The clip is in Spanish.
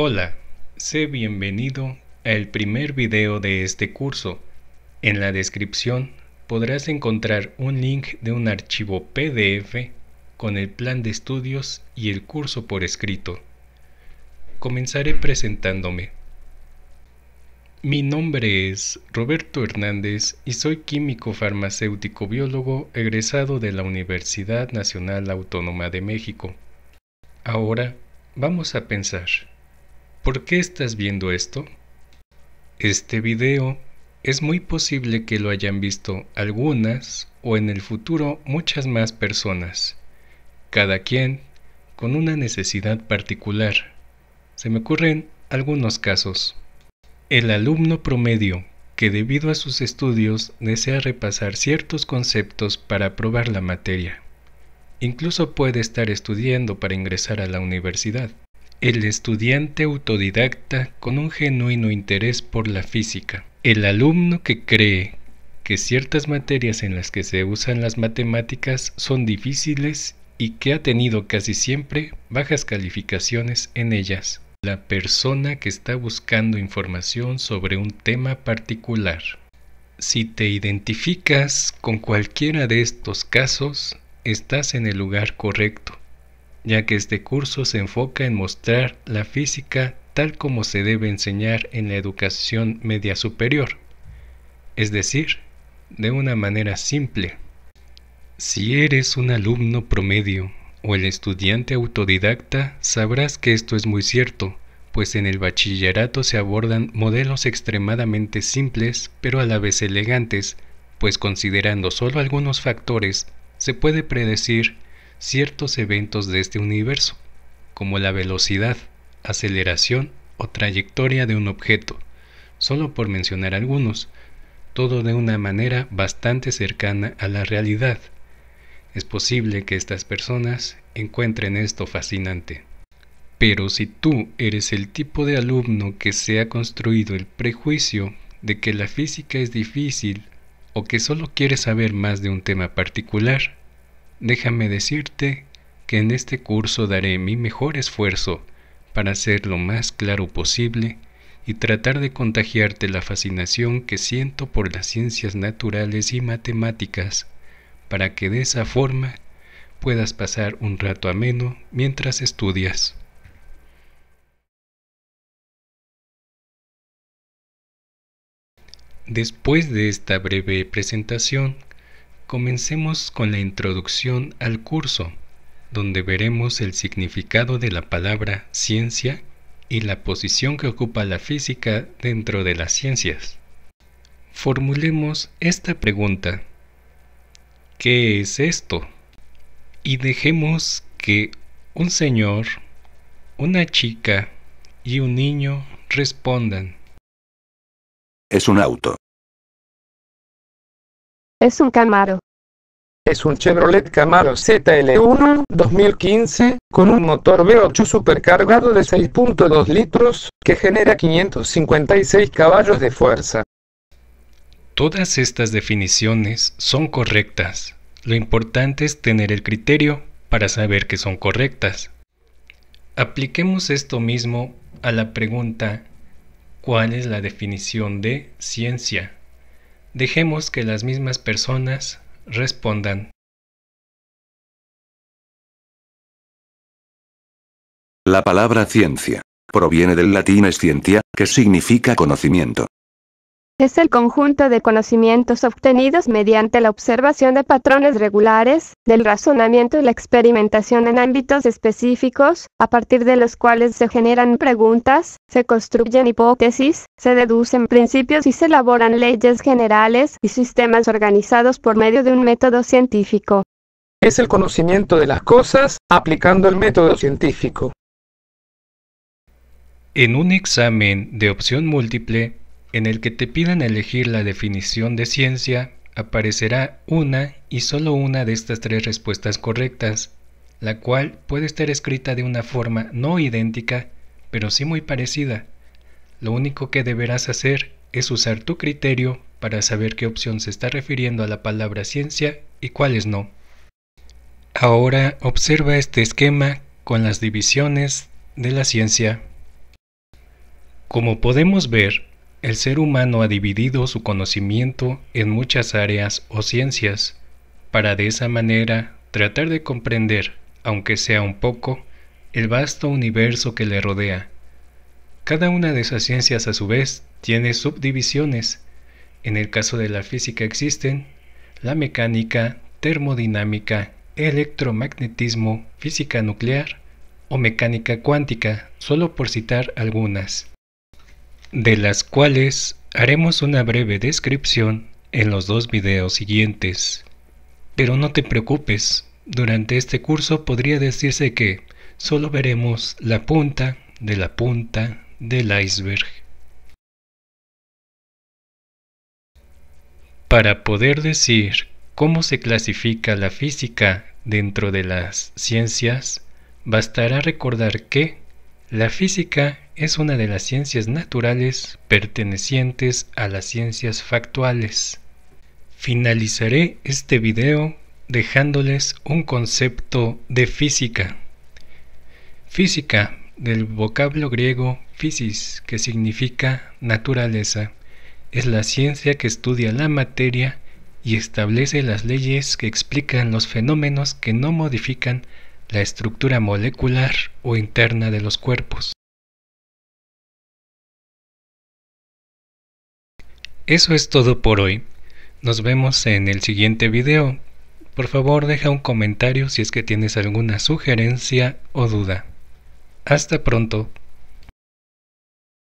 Hola, sé bienvenido al primer video de este curso. En la descripción podrás encontrar un link de un archivo PDF con el plan de estudios y el curso por escrito. Comenzaré presentándome. Mi nombre es Roberto Hernández y soy químico farmacéutico biólogo egresado de la Universidad Nacional Autónoma de México. Ahora vamos a pensar. ¿Por qué estás viendo esto? Este video es muy posible que lo hayan visto algunas o en el futuro muchas más personas, cada quien con una necesidad particular. Se me ocurren algunos casos. El alumno promedio que debido a sus estudios desea repasar ciertos conceptos para aprobar la materia. Incluso puede estar estudiando para ingresar a la universidad el estudiante autodidacta con un genuino interés por la física, el alumno que cree que ciertas materias en las que se usan las matemáticas son difíciles y que ha tenido casi siempre bajas calificaciones en ellas. La persona que está buscando información sobre un tema particular. Si te identificas con cualquiera de estos casos, estás en el lugar correcto ya que este curso se enfoca en mostrar la física tal como se debe enseñar en la educación media superior, es decir, de una manera simple. Si eres un alumno promedio o el estudiante autodidacta, sabrás que esto es muy cierto, pues en el bachillerato se abordan modelos extremadamente simples pero a la vez elegantes, pues considerando solo algunos factores, se puede predecir ciertos eventos de este universo, como la velocidad, aceleración o trayectoria de un objeto, solo por mencionar algunos, todo de una manera bastante cercana a la realidad. Es posible que estas personas encuentren esto fascinante. Pero si tú eres el tipo de alumno que se ha construido el prejuicio de que la física es difícil o que solo quieres saber más de un tema particular, Déjame decirte que en este curso daré mi mejor esfuerzo para ser lo más claro posible y tratar de contagiarte la fascinación que siento por las ciencias naturales y matemáticas, para que de esa forma puedas pasar un rato ameno mientras estudias. Después de esta breve presentación, Comencemos con la introducción al curso, donde veremos el significado de la palabra ciencia y la posición que ocupa la física dentro de las ciencias. Formulemos esta pregunta. ¿Qué es esto? Y dejemos que un señor, una chica y un niño respondan. Es un auto. Es un Camaro. Es un Chevrolet Camaro ZL1 2015, con un motor V8 supercargado de 6.2 litros, que genera 556 caballos de fuerza. Todas estas definiciones son correctas. Lo importante es tener el criterio para saber que son correctas. Apliquemos esto mismo a la pregunta ¿cuál es la definición de ciencia? Dejemos que las mismas personas respondan. La palabra ciencia proviene del latín scientia, que significa conocimiento. Es el conjunto de conocimientos obtenidos mediante la observación de patrones regulares, del razonamiento y la experimentación en ámbitos específicos, a partir de los cuales se generan preguntas, se construyen hipótesis, se deducen principios y se elaboran leyes generales y sistemas organizados por medio de un método científico. Es el conocimiento de las cosas aplicando el método científico. En un examen de opción múltiple, en el que te pidan elegir la definición de ciencia, aparecerá una y solo una de estas tres respuestas correctas, la cual puede estar escrita de una forma no idéntica, pero sí muy parecida. Lo único que deberás hacer es usar tu criterio para saber qué opción se está refiriendo a la palabra ciencia y cuáles no. Ahora observa este esquema con las divisiones de la ciencia. Como podemos ver, el ser humano ha dividido su conocimiento en muchas áreas o ciencias, para de esa manera tratar de comprender, aunque sea un poco, el vasto universo que le rodea. Cada una de esas ciencias a su vez tiene subdivisiones. En el caso de la física existen la mecánica, termodinámica, electromagnetismo, física nuclear o mecánica cuántica, solo por citar algunas de las cuales haremos una breve descripción en los dos videos siguientes. Pero no te preocupes, durante este curso podría decirse que solo veremos la punta de la punta del iceberg. Para poder decir cómo se clasifica la física dentro de las ciencias, bastará recordar que la física es una de las ciencias naturales pertenecientes a las ciencias factuales. Finalizaré este video dejándoles un concepto de física. Física, del vocablo griego physis, que significa naturaleza, es la ciencia que estudia la materia y establece las leyes que explican los fenómenos que no modifican la estructura molecular o interna de los cuerpos. Eso es todo por hoy. Nos vemos en el siguiente video. Por favor deja un comentario si es que tienes alguna sugerencia o duda. Hasta pronto.